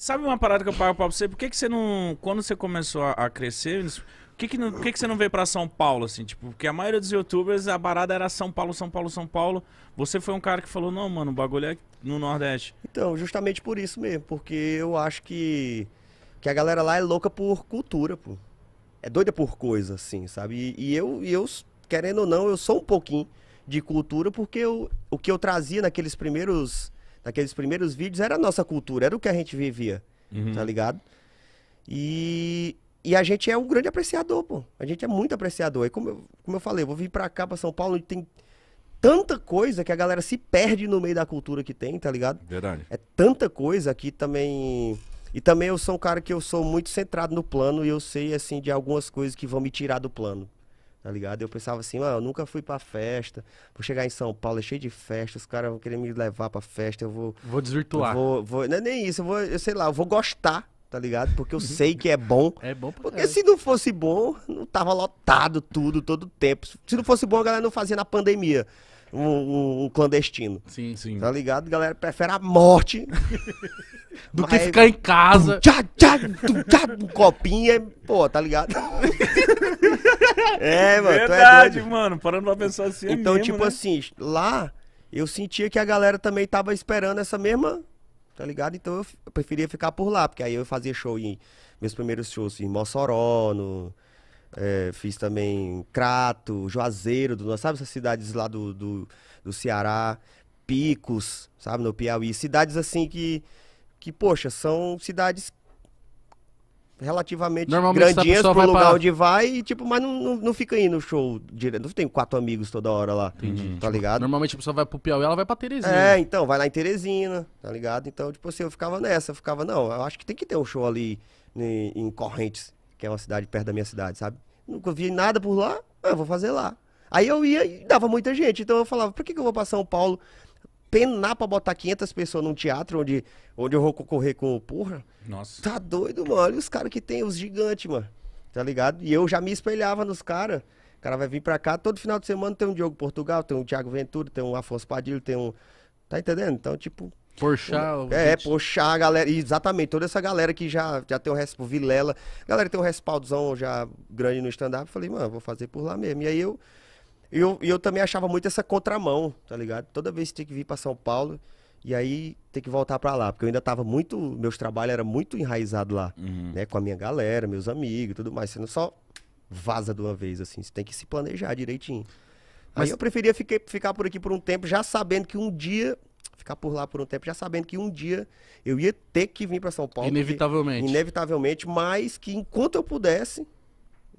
Sabe uma parada que eu pago pra você? Por que, que você não. Quando você começou a, a crescer, por que, que, não, por que, que você não veio pra São Paulo, assim? Tipo, porque a maioria dos youtubers, a parada era São Paulo, São Paulo, São Paulo. Você foi um cara que falou, não, mano, o bagulho é no Nordeste. Então, justamente por isso mesmo, porque eu acho que. Que a galera lá é louca por cultura, pô. É doida por coisa, assim, sabe? E, e eu, eu, querendo ou não, eu sou um pouquinho de cultura, porque eu, o que eu trazia naqueles primeiros aqueles primeiros vídeos, era a nossa cultura, era o que a gente vivia, uhum. tá ligado? E, e a gente é um grande apreciador, pô. A gente é muito apreciador. E como eu, como eu falei, eu vou vir pra cá, pra São Paulo, onde tem tanta coisa que a galera se perde no meio da cultura que tem, tá ligado? Verdade. É tanta coisa aqui também. E também eu sou um cara que eu sou muito centrado no plano e eu sei, assim, de algumas coisas que vão me tirar do plano tá ligado? Eu pensava assim, ah, eu nunca fui pra festa, vou chegar em São Paulo, é cheio de festa, os caras vão querer me levar pra festa, eu vou... Vou desvirtuar. Vou, vou, não é nem isso, eu vou, eu sei lá, eu vou gostar, tá ligado? Porque eu sei que é bom. É bom pra Porque é. se não fosse bom, não tava lotado tudo, todo tempo. Se não fosse bom, a galera não fazia na pandemia. Um, um, um, clandestino. Sim, sim. Tá ligado? A galera prefere a morte do mas... que ficar em casa. Tchá, tchá, tchá, um copinho, é, pô, tá ligado? É, mano. É Verdade, é mano. Parando pra pensar assim. É então, é mesmo, tipo né? assim, lá eu sentia que a galera também tava esperando essa mesma. Tá ligado? Então eu preferia ficar por lá, porque aí eu fazia show em. Meus primeiros shows em Mossoró, no, é, fiz também Crato, Juazeiro, do, sabe essas cidades lá do, do, do Ceará, Picos, sabe, no Piauí. Cidades assim que, que, poxa, são cidades relativamente grandinhas pro lugar pra... onde vai e, tipo, mas não, não, não fica indo no show direto. Não tem quatro amigos toda hora lá. Entendi. Tá tipo, ligado? Normalmente a pessoa vai pro Piauí, ela vai pra Teresina. É, então, vai lá em Teresina, tá ligado? Então, tipo assim, eu ficava nessa, eu ficava, não, eu acho que tem que ter um show ali em, né, em Correntes, que é uma cidade perto da minha cidade, sabe? Nunca vi nada por lá, eu vou fazer lá. Aí eu ia e dava muita gente, então eu falava, por que, que eu vou pra São Paulo? penar pra botar 500 pessoas num teatro onde, onde eu vou concorrer com. Porra. Nossa. Tá doido, mano. Olha os caras que tem, os gigantes, mano. Tá ligado? E eu já me espelhava nos caras. O cara vai vir pra cá, todo final de semana tem um Diogo Portugal, tem um Thiago Ventura, tem um Afonso Padilho, tem um. Tá entendendo? Então, tipo. Porchar. Um... É, gente... puxar a galera. Exatamente, toda essa galera que já, já tem o respaldo, Vilela. Galera galera tem um respaldozão já grande no stand-up. Falei, mano, vou fazer por lá mesmo. E aí eu e eu, eu também achava muito essa contramão, tá ligado? Toda vez que tinha que vir para São Paulo e aí ter que voltar para lá, porque eu ainda tava muito, meus trabalhos era muito enraizado lá, uhum. né, com a minha galera, meus amigos, tudo mais. Você não só vaza de uma vez assim, você tem que se planejar direitinho. Mas... Aí eu preferia fiquei, ficar por aqui por um tempo, já sabendo que um dia ficar por lá por um tempo, já sabendo que um dia eu ia ter que vir para São Paulo. Inevitavelmente. Porque, inevitavelmente, mas que enquanto eu pudesse,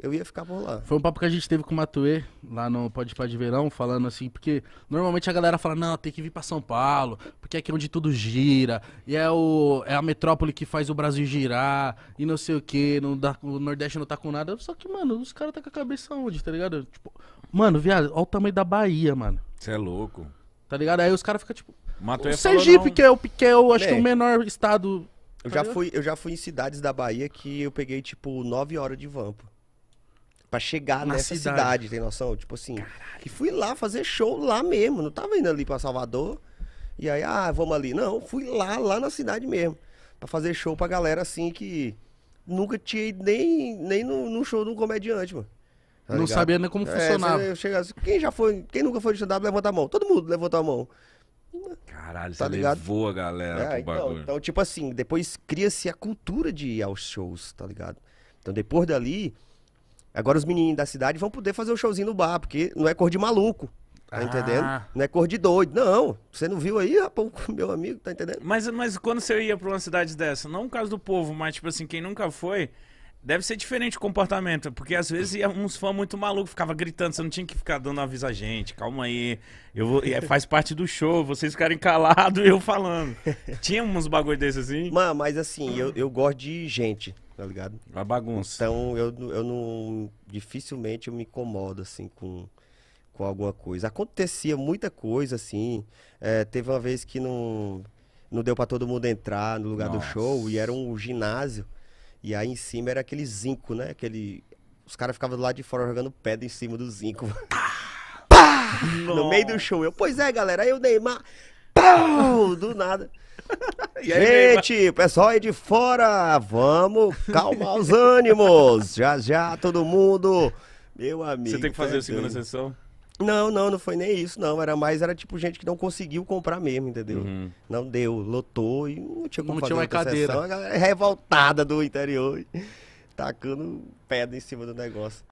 eu ia ficar por lá. Foi um papo que a gente teve com o Matuê, lá no Pode Pá de Verão, falando assim, porque normalmente a galera fala, não, tem que vir para São Paulo, porque aqui é onde tudo gira, e é, o, é a metrópole que faz o Brasil girar, e não sei o que, não dá, o Nordeste não tá com nada. Só que, mano, os caras tá com a cabeça onde, tá ligado? Tipo, mano, viado, olha o tamanho da Bahia, mano. Você é louco. Tá ligado? Aí os caras ficam, tipo. Matuê o Sergipe, falou, que é o que é o, acho é. que o menor estado. Eu, tá já fui, eu já fui em cidades da Bahia que eu peguei, tipo, 9 horas de vampo para chegar Na nessa cidade. cidade, tem noção? Tipo assim. Caralho. E fui lá fazer show lá mesmo. Não tava indo ali para Salvador. E aí, ah, vamos ali. Não, fui lá, lá na cidade mesmo. para fazer show pra galera assim que nunca tinha ido nem, nem no, no show de um comediante, mano. Tá não ligado? sabia nem como é, funcionava. Eu chegava assim, quem já foi, quem nunca foi de stand-up, levanta a mão. Todo mundo levantou a mão. Caralho, tá você ligado? levou a galera é, pro então, bagulho. Então, tipo assim, depois cria-se a cultura de ir aos shows, tá ligado? Então, depois dali, Agora os meninos da cidade vão poder fazer o um showzinho no bar, porque não é cor de maluco. Tá ah. entendendo? Não é cor de doido. Não, você não viu aí, rapaz, meu amigo, tá entendendo? Mas, mas quando você ia pra uma cidade dessa, não o caso do povo, mas tipo assim, quem nunca foi, deve ser diferente o comportamento. Porque às vezes ia uns fãs muito malucos, ficava gritando, você não tinha que ficar dando aviso a gente, calma aí, eu vou, é, faz parte do show, vocês ficarem calados e eu falando. tinha uns bagulho desses assim? Mano, mas assim, hum. eu, eu gosto de gente, tá ligado? A bagunça. Então eu, eu não. Dificilmente eu me incomodo, assim, com, com alguma coisa. Acontecia muita coisa, assim. É, teve uma vez que não, não deu para todo mundo entrar no lugar Nossa. do show e era um ginásio. E aí em cima era aquele zinco, né? Aquele. Os caras ficavam do lado de fora jogando pedra em cima do zinco. no meio do show. Eu, pois é, galera, aí o Neymar. Pau! Do nada. Aí, Gente, pessoal aí de fora, vamos calmar os ânimos. Já, já, todo mundo. Meu amigo. Você tem que fazer a segunda sessão? Não, não, não foi nem isso, não. Era mais, era tipo gente que não conseguiu comprar mesmo, entendeu? Uhum. Não deu, lotou e não tinha como não fazer tinha cadeira. Sessão. A galera é revoltada do interior, tacando pedra em cima do negócio.